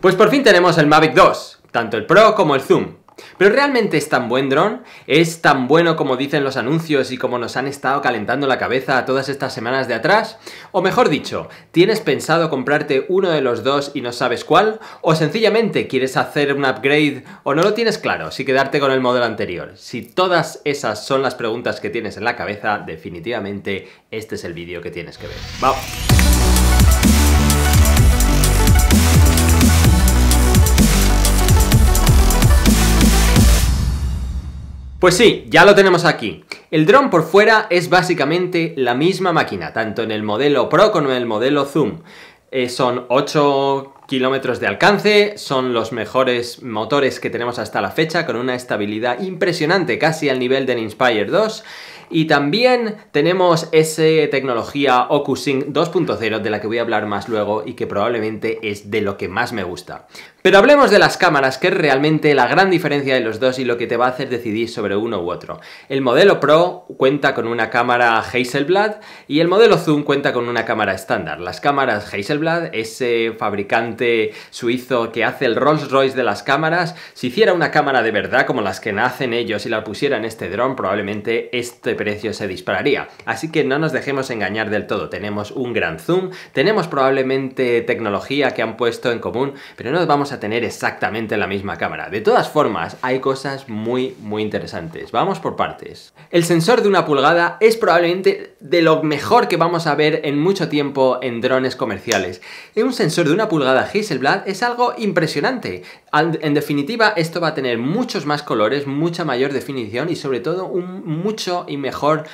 Pues por fin tenemos el Mavic 2, tanto el Pro como el Zoom. ¿Pero realmente es tan buen dron? ¿Es tan bueno como dicen los anuncios y como nos han estado calentando la cabeza todas estas semanas de atrás? O mejor dicho, ¿tienes pensado comprarte uno de los dos y no sabes cuál? ¿O sencillamente quieres hacer un upgrade o no lo tienes claro si quedarte con el modelo anterior? Si todas esas son las preguntas que tienes en la cabeza, definitivamente este es el vídeo que tienes que ver. ¡Vamos! Pues sí, ya lo tenemos aquí. El dron por fuera es básicamente la misma máquina, tanto en el modelo Pro como en el modelo Zoom. Eh, son 8 kilómetros de alcance, son los mejores motores que tenemos hasta la fecha, con una estabilidad impresionante, casi al nivel del Inspire 2. Y también tenemos esa tecnología OcuSync 2.0 de la que voy a hablar más luego y que probablemente es de lo que más me gusta. Pero hablemos de las cámaras, que es realmente la gran diferencia de los dos y lo que te va a hacer decidir sobre uno u otro. El modelo Pro cuenta con una cámara Hasselblad y el modelo Zoom cuenta con una cámara estándar. Las cámaras Hasselblad, ese fabricante suizo que hace el Rolls Royce de las cámaras, si hiciera una cámara de verdad como las que nacen ellos y la pusiera en este dron, probablemente este precio se dispararía. Así que no nos dejemos engañar del todo. Tenemos un gran zoom, tenemos probablemente tecnología que han puesto en común, pero no vamos a tener exactamente la misma cámara. De todas formas, hay cosas muy, muy interesantes. Vamos por partes. El sensor de una pulgada es probablemente de lo mejor que vamos a ver en mucho tiempo en drones comerciales. Un sensor de una pulgada Hasselblad es algo impresionante. En definitiva, esto va a tener muchos más colores, mucha mayor definición y sobre todo un mucho y mejor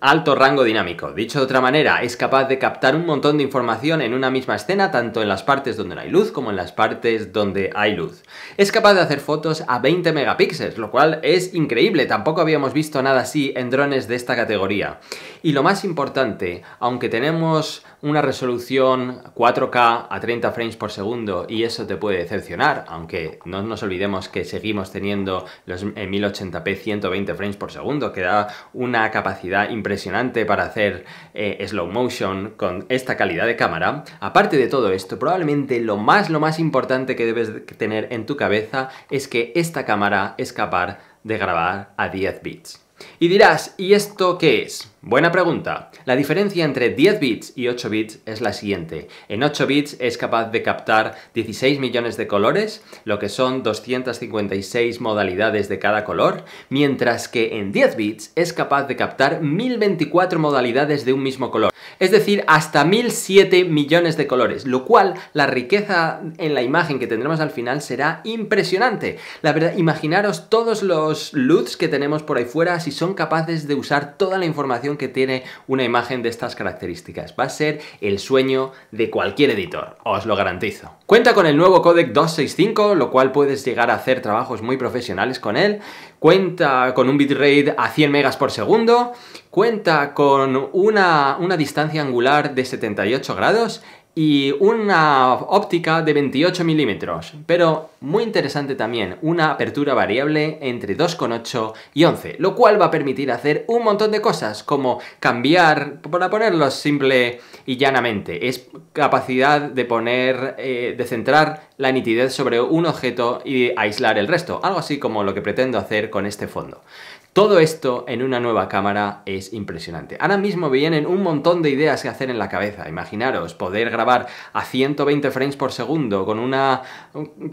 alto rango dinámico. Dicho de otra manera, es capaz de captar un montón de información en una misma escena, tanto en las partes donde no hay luz como en las partes donde hay luz. Es capaz de hacer fotos a 20 megapíxeles, lo cual es increíble, tampoco habíamos visto nada así en drones de esta categoría. Y lo más importante, aunque tenemos una resolución 4K a 30 frames por segundo y eso te puede decepcionar, aunque no nos olvidemos que seguimos teniendo los 1080p eh, 120 frames por segundo, que da una capacidad impresionante para hacer eh, slow motion con esta calidad de cámara. Aparte de todo esto, probablemente lo más, lo más importante que debes tener en tu cabeza es que esta cámara es capaz de grabar a 10 bits. Y dirás, ¿y esto qué es? Buena pregunta. La diferencia entre 10 bits y 8 bits es la siguiente. En 8 bits es capaz de captar 16 millones de colores, lo que son 256 modalidades de cada color, mientras que en 10 bits es capaz de captar 1024 modalidades de un mismo color, es decir, hasta 1007 millones de colores, lo cual la riqueza en la imagen que tendremos al final será impresionante. La verdad, imaginaros todos los LUTs que tenemos por ahí fuera si son capaces de usar toda la información que tiene una imagen de estas características. Va a ser el sueño de cualquier editor, os lo garantizo. Cuenta con el nuevo codec 265, lo cual puedes llegar a hacer trabajos muy profesionales con él. Cuenta con un bitrate a 100 megas por segundo. Cuenta con una, una distancia angular de 78 grados y una óptica de 28 milímetros, pero muy interesante también, una apertura variable entre 2,8 y 11, lo cual va a permitir hacer un montón de cosas, como cambiar, para ponerlo simple y llanamente, es capacidad de poner, eh, de centrar la nitidez sobre un objeto y aislar el resto, algo así como lo que pretendo hacer con este fondo. Todo esto en una nueva cámara es impresionante. Ahora mismo vienen un montón de ideas que hacer en la cabeza. Imaginaros poder grabar a 120 frames por segundo con una,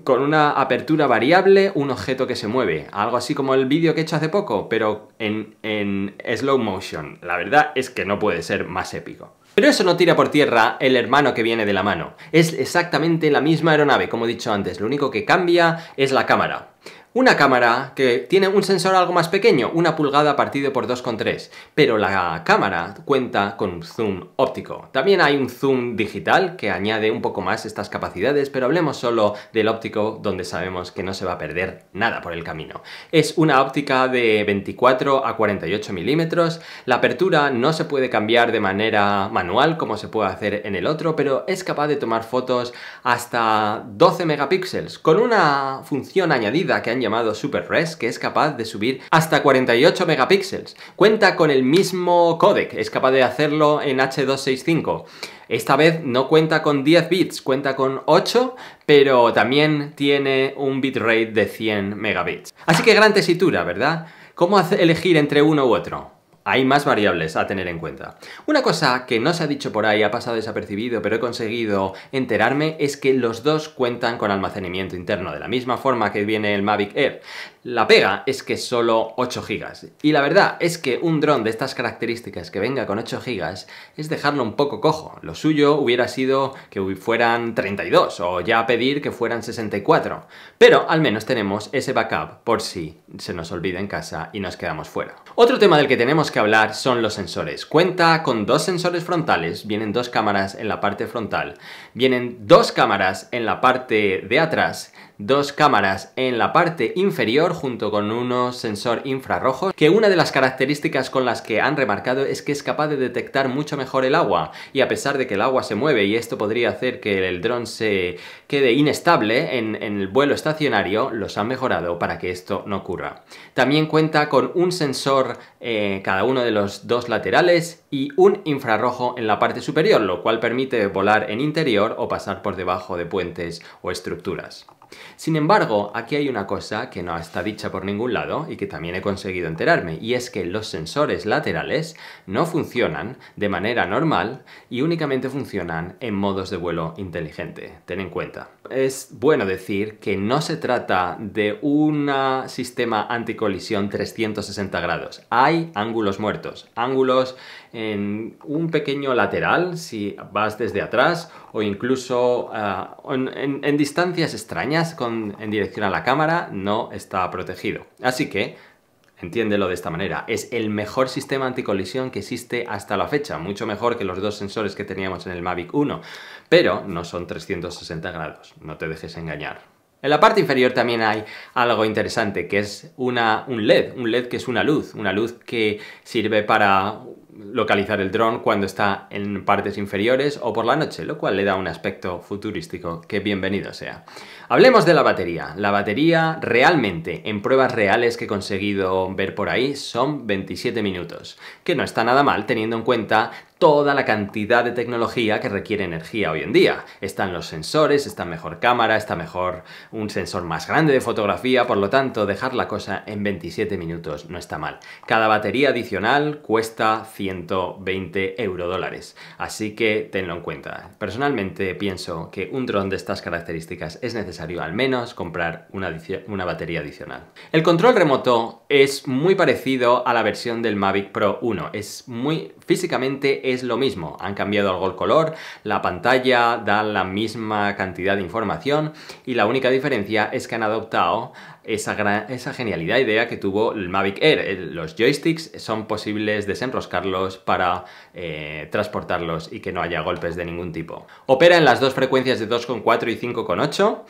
con una apertura variable, un objeto que se mueve. Algo así como el vídeo que he hecho hace poco, pero en, en slow motion. La verdad es que no puede ser más épico. Pero eso no tira por tierra el hermano que viene de la mano. Es exactamente la misma aeronave, como he dicho antes. Lo único que cambia es la cámara. Una cámara que tiene un sensor algo más pequeño, una pulgada partido por 2,3, pero la cámara cuenta con un zoom óptico. También hay un zoom digital que añade un poco más estas capacidades, pero hablemos solo del óptico donde sabemos que no se va a perder nada por el camino. Es una óptica de 24 a 48 milímetros, la apertura no se puede cambiar de manera manual como se puede hacer en el otro, pero es capaz de tomar fotos hasta 12 megapíxeles, con una función añadida que han Super Res que es capaz de subir hasta 48 megapíxeles. Cuenta con el mismo codec, es capaz de hacerlo en H265. Esta vez no cuenta con 10 bits, cuenta con 8, pero también tiene un bitrate de 100 megabits. Así que gran tesitura, ¿verdad? ¿Cómo elegir entre uno u otro? Hay más variables a tener en cuenta. Una cosa que no se ha dicho por ahí, ha pasado desapercibido, pero he conseguido enterarme, es que los dos cuentan con almacenamiento interno, de la misma forma que viene el Mavic Air. La pega es que solo 8 GB. Y la verdad es que un dron de estas características que venga con 8 GB es dejarlo un poco cojo. Lo suyo hubiera sido que fueran 32 o ya pedir que fueran 64. Pero al menos tenemos ese backup por si se nos olvida en casa y nos quedamos fuera. Otro tema del que tenemos que hablar son los sensores. Cuenta con dos sensores frontales, vienen dos cámaras en la parte frontal, vienen dos cámaras en la parte de atrás, dos cámaras en la parte inferior junto con unos sensor infrarrojo que una de las características con las que han remarcado es que es capaz de detectar mucho mejor el agua, y a pesar de que el agua se mueve y esto podría hacer que el dron se quede inestable en, el vuelo estacionario, los han mejorado para que esto no ocurra. También cuenta con un sensor eh, cada uno uno de los dos laterales y un infrarrojo en la parte superior, lo cual permite volar en interior o pasar por debajo de puentes o estructuras. Sin embargo, aquí hay una cosa que no está dicha por ningún lado y que también he conseguido enterarme, y es que los sensores laterales no funcionan de manera normal y únicamente funcionan en modos de vuelo inteligente. Ten en cuenta. Es bueno decir que no se trata de un sistema anticolisión 360 grados. Hay ángulos muertos, ángulos en un pequeño lateral si vas desde atrás o incluso ah, en distancias extrañas en dirección a la cámara no está protegido. Así que, entiéndelo de esta manera, es el mejor sistema anticolisión que existe hasta la fecha, mucho mejor que los dos sensores que teníamos en el Mavic 1, pero no son 360 grados, no te dejes engañar. En la parte inferior también hay algo interesante, que es un LED, un LED que es una luz, una luz que sirve para localizar el dron cuando está en partes inferiores o por la noche, lo cual le da un aspecto futurístico que bienvenido sea. Hablemos de la batería. La batería realmente, en pruebas reales que he conseguido ver por ahí, son 27 minutos, que no está nada mal teniendo en cuenta toda la cantidad de tecnología que requiere energía hoy en día. Están los sensores, está mejor cámara, está mejor un sensor más grande de fotografía, por lo tanto, dejar la cosa en 27 minutos no está mal. Cada batería adicional cuesta 100 120 dólares, Así que tenlo en cuenta. Personalmente pienso que un dron de estas características es necesario al menos comprar una, una batería adicional. El control remoto es muy parecido a la versión del Mavic Pro 1. Es muy... físicamente es lo mismo. Han cambiado algo el color, la pantalla da la misma cantidad de información y la única diferencia es que han adoptado esa, genialidad idea que tuvo el Mavic Air. Los joysticks son posibles desenroscarlos para eh, transportarlos y que no haya golpes de ningún tipo. Opera en las dos frecuencias de 2,4 y 5,8.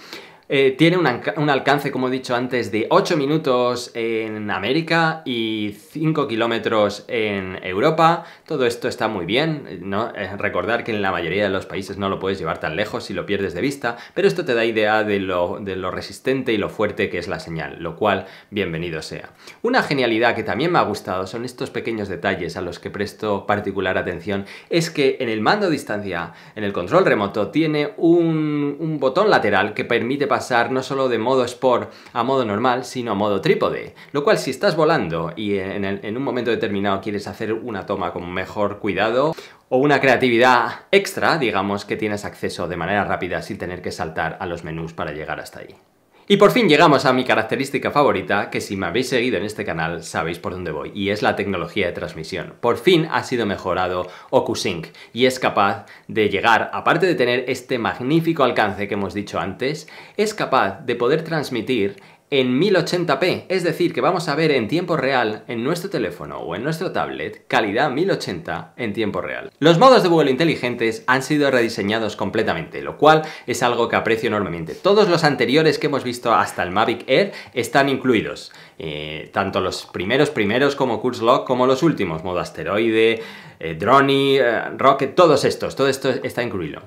Eh, tiene un, alcance, como he dicho antes, de 8 minutos en América y 5 kilómetros en Europa. Todo esto está muy bien. ¿no? Eh, recordar que en la mayoría de los países no lo puedes llevar tan lejos si lo pierdes de vista, pero esto te da idea de lo, resistente y lo fuerte que es la señal, lo cual bienvenido sea. Una genialidad que también me ha gustado son estos pequeños detalles a los que presto particular atención, es que en el mando a distancia, en el control remoto, tiene un, un botón lateral que permite pasar pasar no solo de modo sport a modo normal, sino a modo trípode. Lo cual si estás volando y eh, en, en un momento determinado quieres hacer una toma con mejor cuidado o una creatividad extra, digamos, que tienes acceso de manera rápida sin tener que saltar a los menús para llegar hasta ahí. Y por fin llegamos a mi característica favorita, que si me habéis seguido en este canal sabéis por dónde voy, y es la tecnología de transmisión. Por fin ha sido mejorado OcuSync y es capaz de llegar, aparte de tener este magnífico alcance que hemos dicho antes, es capaz de poder transmitir en 1080p, es decir, que vamos a ver en tiempo real en nuestro teléfono o en nuestro tablet calidad 1080 en tiempo real. Los modos de vuelo inteligentes han sido rediseñados completamente, lo cual es algo que aprecio enormemente. Todos los anteriores que hemos visto hasta el Mavic Air están incluidos, eh, tanto los primeros primeros como Lock como los últimos, modo asteroide, eh, eh, Rocket, todos estos, todo esto está incluido.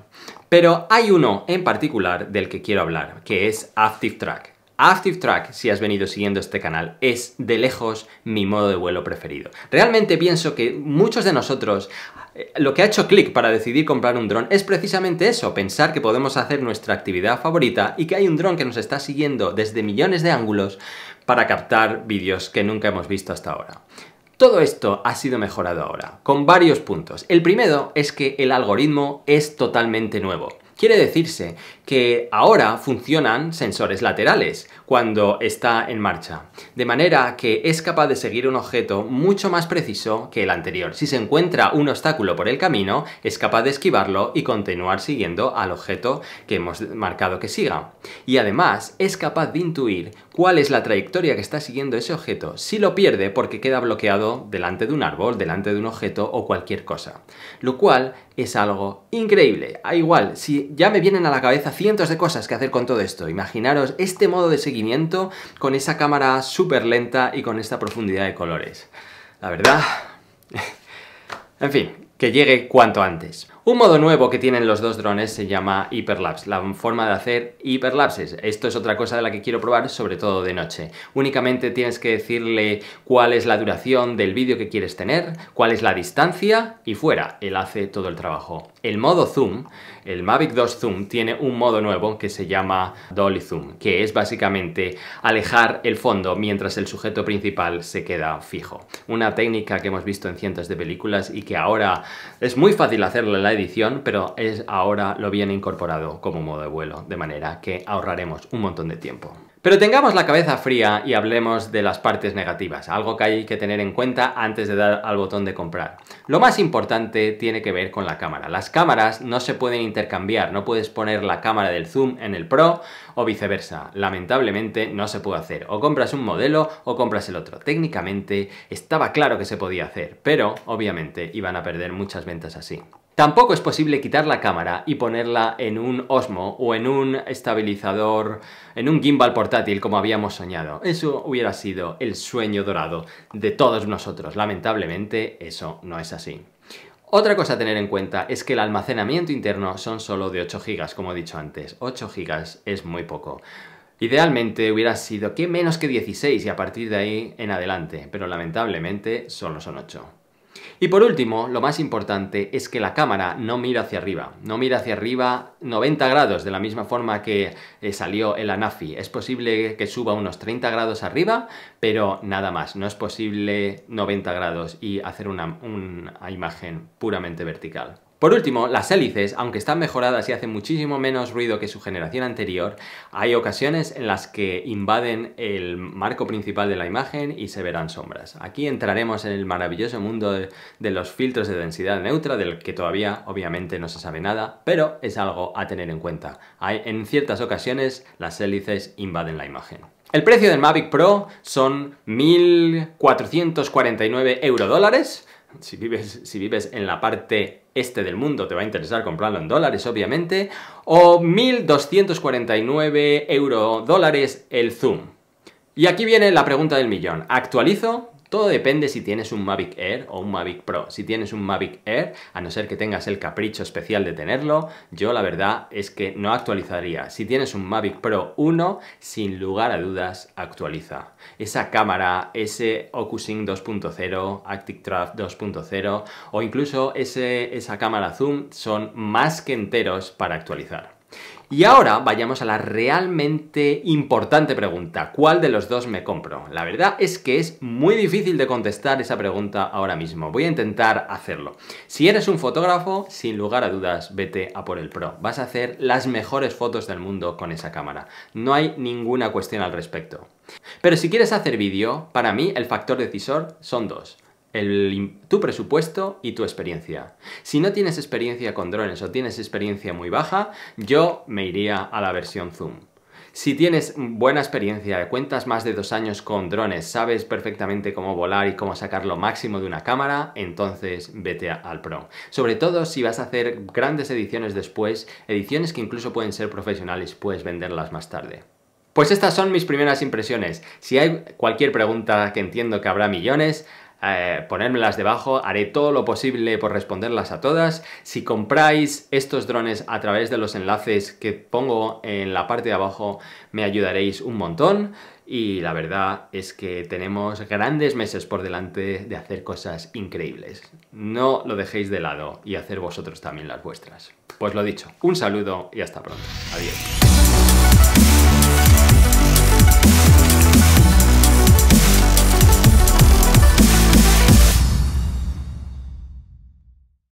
Pero hay uno en particular del que quiero hablar, que es Active Track. Active Track, si has venido siguiendo este canal, es de lejos mi modo de vuelo preferido. Realmente pienso que muchos de nosotros eh, lo que ha hecho clic para decidir comprar un dron es precisamente eso, pensar que podemos hacer nuestra actividad favorita y que hay un dron que nos está siguiendo desde millones de ángulos para captar vídeos que nunca hemos visto hasta ahora. Todo esto ha sido mejorado ahora, con varios puntos. El primero es que el algoritmo es totalmente nuevo. Quiere decirse que ahora funcionan sensores laterales cuando está en marcha, de manera que es capaz de seguir un objeto mucho más preciso que el anterior. Si se encuentra un obstáculo por el camino, es capaz de esquivarlo y continuar siguiendo al objeto que hemos marcado que siga. Y además es capaz de intuir cuál es la trayectoria que está siguiendo ese objeto si lo pierde porque queda bloqueado delante de un árbol, delante de un objeto o cualquier cosa. Lo cual es algo increíble. A ah, igual, si ya me vienen a la cabeza cientos de cosas que hacer con todo esto, imaginaros este modo de seguimiento con esa cámara súper lenta y con esta profundidad de colores. La verdad... en fin, que llegue cuanto antes. Un modo nuevo que tienen los dos drones se llama Hyperlapse, la forma de hacer hiperlapses. Esto es otra cosa de la que quiero probar, sobre todo de noche. Únicamente tienes que decirle cuál es la duración del vídeo que quieres tener, cuál es la distancia y fuera, él hace todo el trabajo. El modo zoom, el Mavic 2 Zoom, tiene un modo nuevo que se llama Dolly Zoom, que es básicamente alejar el fondo mientras el sujeto principal se queda fijo. Una técnica que hemos visto en cientos de películas y que ahora es muy fácil hacerla en la edición, pero es ahora lo viene incorporado como modo de vuelo, de manera que ahorraremos un montón de tiempo. Pero tengamos la cabeza fría y hablemos de las partes negativas, algo que hay que tener en cuenta antes de dar al botón de comprar. Lo más importante tiene que ver con la cámara. Las cámaras no se pueden intercambiar, no puedes poner la cámara del zoom en el Pro o viceversa. Lamentablemente no se puede hacer. O compras un modelo o compras el otro. Técnicamente estaba claro que se podía hacer, pero obviamente iban a perder muchas ventas así. Tampoco es posible quitar la cámara y ponerla en un Osmo o en un estabilizador, en un gimbal portátil como habíamos soñado. Eso hubiera sido el sueño dorado de todos nosotros. Lamentablemente eso no es así. Otra cosa a tener en cuenta es que el almacenamiento interno son solo de 8 GB, como he dicho antes. 8 GB es muy poco. Idealmente hubiera sido que menos que 16 y a partir de ahí en adelante, pero lamentablemente solo son 8. Y por último, lo más importante es que la cámara no mira hacia arriba, no mira hacia arriba 90 grados de la misma forma que eh, salió el Anafi. Es posible que suba unos 30 grados arriba, pero nada más, no es posible 90 grados y hacer una imagen puramente vertical. Por último, las hélices, aunque están mejoradas y hacen muchísimo menos ruido que su generación anterior, hay ocasiones en las que invaden el marco principal de la imagen y se verán sombras. Aquí entraremos en el maravilloso mundo de, los filtros de densidad neutra, del que todavía obviamente no se sabe nada, pero es algo a tener en cuenta. Hay, en ciertas ocasiones las hélices invaden la imagen. El precio del Mavic Pro son 1.449 dólares si vives, en la parte este del mundo, te va a interesar comprarlo en dólares, obviamente, o 1.249 euro dólares el Zoom. Y aquí viene la pregunta del millón. ¿Actualizo todo depende si tienes un Mavic Air o un Mavic Pro. Si tienes un Mavic Air, a no ser que tengas el capricho especial de tenerlo, yo la verdad es que no actualizaría. Si tienes un Mavic Pro 1, sin lugar a dudas, actualiza. Esa cámara, ese OcuSync 2.0, ActiveTrack 2.0 o incluso ese, esa cámara zoom son más que enteros para actualizar. Y ahora vayamos a la realmente importante pregunta, ¿cuál de los dos me compro? La verdad es que es muy difícil de contestar esa pregunta ahora mismo, voy a intentar hacerlo. Si eres un fotógrafo, sin lugar a dudas, vete a por el Pro, vas a hacer las mejores fotos del mundo con esa cámara, no hay ninguna cuestión al respecto. Pero si quieres hacer vídeo, para mí el factor decisor son dos tu presupuesto y tu experiencia. Si no tienes experiencia con drones o tienes experiencia muy baja, yo me iría a la versión Zoom. Si tienes buena experiencia, cuentas más de dos años con drones, sabes perfectamente cómo volar y cómo sacar lo máximo de una cámara, entonces vete al Pro. Sobre todo si vas a hacer grandes ediciones después, ediciones que incluso pueden ser profesionales, puedes venderlas más tarde. Pues estas son mis primeras impresiones. Si hay cualquier pregunta que entiendo que habrá millones, eh, ponérmelas debajo, haré todo lo posible por responderlas a todas. Si compráis estos drones a través de los enlaces que pongo en la parte de abajo, me ayudaréis un montón. Y la verdad es que tenemos grandes meses por delante de hacer cosas increíbles. No lo dejéis de lado y hacer vosotros también las vuestras. Pues lo dicho, un saludo y hasta pronto. Adiós.